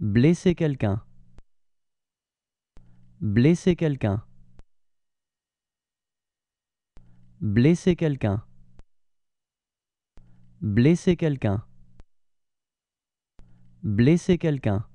Blesser quelqu'un. Blesser quelqu'un. Blesser quelqu'un. Blesser quelqu'un. Blesser quelqu'un.